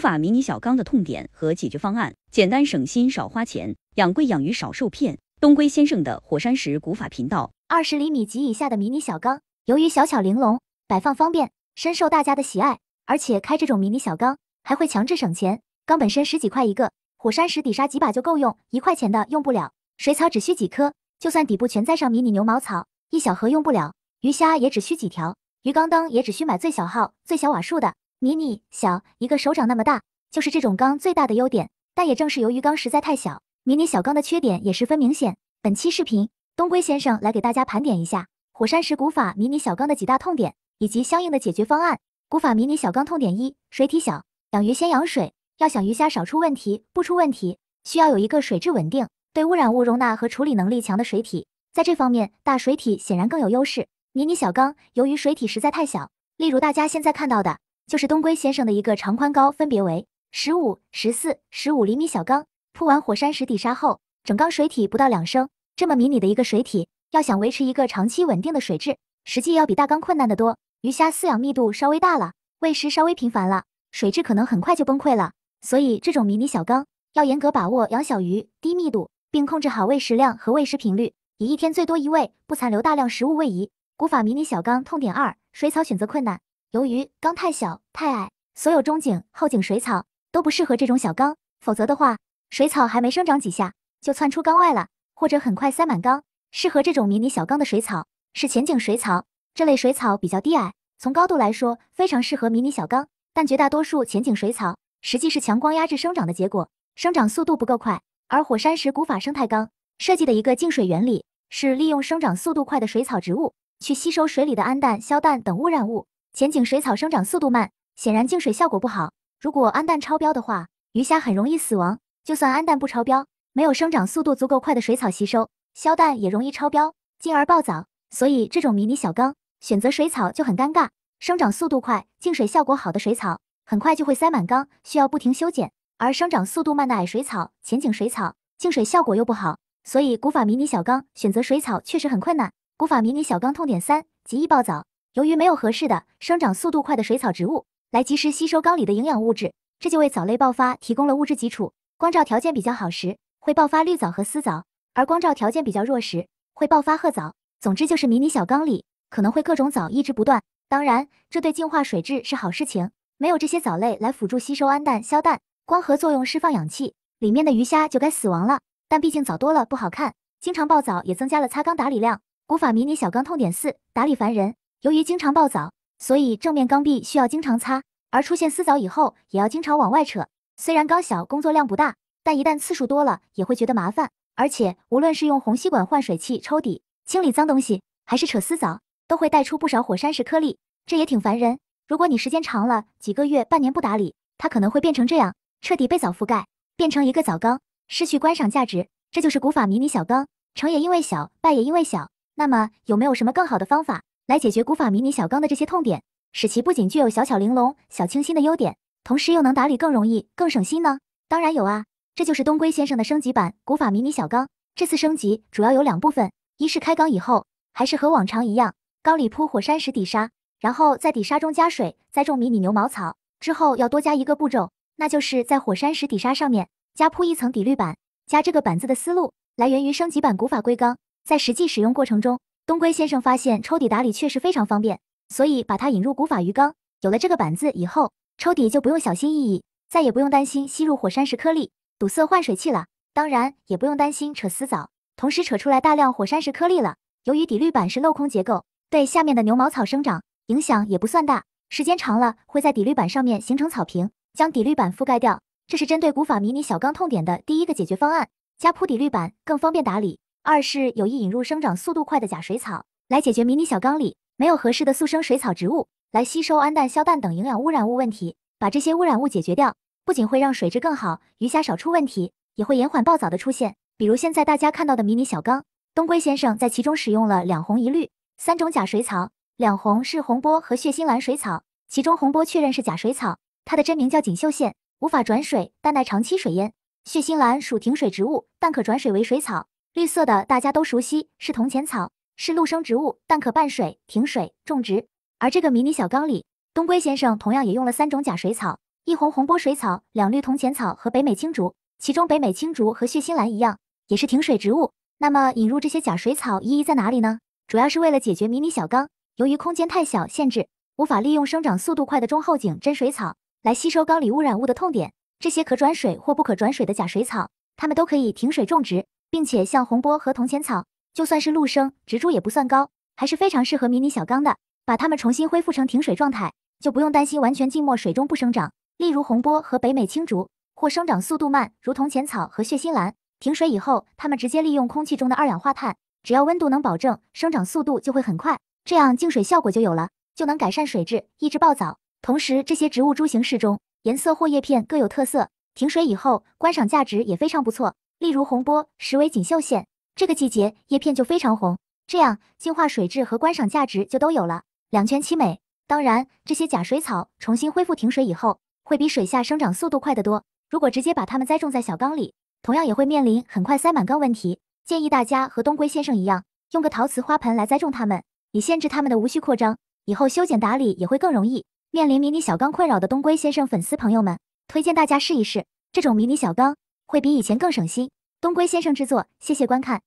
法迷你小缸的痛点和解决方案，简单省心少花钱，养龟养鱼少受骗。东龟先生的火山石古法频道，二十厘米及以下的迷你小缸，由于小巧玲珑，摆放方便，深受大家的喜爱。而且开这种迷你小缸，还会强制省钱。缸本身十几块一个，火山石底沙几把就够用，一块钱的用不了。水草只需几颗，就算底部全栽上迷你牛毛草，一小盒用不了。鱼虾也只需几条，鱼缸灯也只需买最小号、最小瓦数的。迷你小一个手掌那么大，就是这种缸最大的优点，但也正是由于缸实在太小，迷你小缸的缺点也十分明显。本期视频，东龟先生来给大家盘点一下火山石古法迷你小缸的几大痛点以及相应的解决方案。古法迷你小缸痛点一：水体小，养鱼先养水，要想鱼虾少出问题、不出问题，需要有一个水质稳定、对污染物容纳和处理能力强的水体。在这方面，大水体显然更有优势。迷你小缸由于水体实在太小，例如大家现在看到的。就是东龟先生的一个长宽高分别为十五、十四、十五厘米小缸，铺完火山石底沙后，整缸水体不到两升。这么迷你的一个水体，要想维持一个长期稳定的水质，实际要比大缸困难得多。鱼虾饲养密度稍微大了，喂食稍微频繁了，水质可能很快就崩溃了。所以这种迷你小缸要严格把握养小鱼低密度，并控制好喂食量和喂食频率，以一天最多一喂，不残留大量食物位移。古法迷你小缸痛点二：水草选择困难。由于缸太小太矮，所有中景、后景水草都不适合这种小缸，否则的话，水草还没生长几下就窜出缸外了，或者很快塞满缸。适合这种迷你小缸的水草是前景水草，这类水草比较低矮，从高度来说非常适合迷你小缸。但绝大多数前景水草实际是强光压制生长的结果，生长速度不够快。而火山石古法生态缸设计的一个净水原理是利用生长速度快的水草植物去吸收水里的氨氮、硝氮等污染物。前景水草生长速度慢，显然净水效果不好。如果氨氮超标的话，鱼虾很容易死亡。就算氨氮不超标，没有生长速度足够快的水草吸收消氮，也容易超标，进而暴藻。所以这种迷你小缸选择水草就很尴尬。生长速度快、净水效果好的水草，很快就会塞满缸，需要不停修剪；而生长速度慢的矮水草、前景水草，净水效果又不好。所以古法迷你小缸选择水草确实很困难。古法迷你小缸痛点三：极易暴藻。由于没有合适的生长速度快的水草植物来及时吸收缸里的营养物质，这就为藻类爆发提供了物质基础。光照条件比较好时，会爆发绿藻和丝藻；而光照条件比较弱时，会爆发褐藻。总之，就是迷你小缸里可能会各种藻一直不断。当然，这对净化水质是好事情。没有这些藻类来辅助吸收氨氮、硝氮，光合作用释放氧气，里面的鱼虾就该死亡了。但毕竟藻多了不好看，经常爆藻也增加了擦缸打理量。古法迷你小缸痛点四：打理烦人。由于经常暴藻，所以正面缸壁需要经常擦，而出现丝藻以后也要经常往外扯。虽然缸小，工作量不大，但一旦次数多了，也会觉得麻烦。而且无论是用红吸管换水器抽底清理脏东西，还是扯丝藻，都会带出不少火山石颗粒，这也挺烦人。如果你时间长了几个月、半年不打理，它可能会变成这样，彻底被藻覆盖，变成一个藻缸，失去观赏价值。这就是古法迷你小缸，成也因为小，败也因为小。那么有没有什么更好的方法？来解决古法迷你小缸的这些痛点，使其不仅具有小巧玲珑、小清新的优点，同时又能打理更容易、更省心呢？当然有啊，这就是东龟先生的升级版古法迷你小缸。这次升级主要有两部分，一是开缸以后，还是和往常一样，缸里铺火山石底沙，然后在底沙中加水，栽种迷你牛毛草。之后要多加一个步骤，那就是在火山石底沙上面加铺一层底滤板。加这个板子的思路来源于升级版古法龟缸，在实际使用过程中。东归先生发现抽底打理确实非常方便，所以把它引入古法鱼缸。有了这个板子以后，抽底就不用小心翼翼，再也不用担心吸入火山石颗粒堵塞换水器了。当然，也不用担心扯死藻，同时扯出来大量火山石颗粒了。由于底滤板是镂空结构，对下面的牛毛草生长影响也不算大。时间长了，会在底滤板上面形成草坪，将底滤板覆盖掉。这是针对古法迷你小缸痛点的第一个解决方案：加铺底滤板，更方便打理。二是有意引入生长速度快的假水草，来解决迷你小缸里没有合适的速生水草植物来吸收氨氮、硝氮等营养污染物问题。把这些污染物解决掉，不仅会让水质更好，鱼虾少出问题，也会延缓暴藻的出现。比如现在大家看到的迷你小缸，东归先生在其中使用了两红一绿三种假水草，两红是红波和血腥蓝水草，其中红波确认是假水草，它的真名叫锦绣线，无法转水，但耐长期水淹；血腥蓝属停水植物，但可转水为水草。绿色的大家都熟悉，是铜钱草，是陆生植物，但可伴水、停水种植。而这个迷你小缸里，东归先生同样也用了三种假水草：一红红波水草，两绿铜钱草和北美青竹。其中北美青竹和血腥蓝一样，也是停水植物。那么引入这些假水草意义在哪里呢？主要是为了解决迷你小缸由于空间太小限制，无法利用生长速度快的中后景真水草来吸收缸里污染物的痛点。这些可转水或不可转水的假水草，它们都可以停水种植。并且像红波和铜钱草，就算是陆生植株也不算高，还是非常适合迷你小缸的。把它们重新恢复成停水状态，就不用担心完全浸没水中不生长。例如红波和北美青竹，或生长速度慢，如铜钱草和血腥蓝。停水以后，它们直接利用空气中的二氧化碳，只要温度能保证，生长速度就会很快，这样净水效果就有了，就能改善水质，抑制暴藻。同时，这些植物株形适中，颜色或叶片各有特色，停水以后观赏价值也非常不错。例如红波石为锦绣线，这个季节叶片就非常红，这样净化水质和观赏价值就都有了，两全其美。当然，这些假水草重新恢复停水以后，会比水下生长速度快得多。如果直接把它们栽种在小缸里，同样也会面临很快塞满缸问题。建议大家和东龟先生一样，用个陶瓷花盆来栽种它们，以限制它们的无序扩张，以后修剪打理也会更容易。面临迷你小缸困扰的东龟先生粉丝朋友们，推荐大家试一试这种迷你小缸。会比以前更省心。东归先生制作，谢谢观看。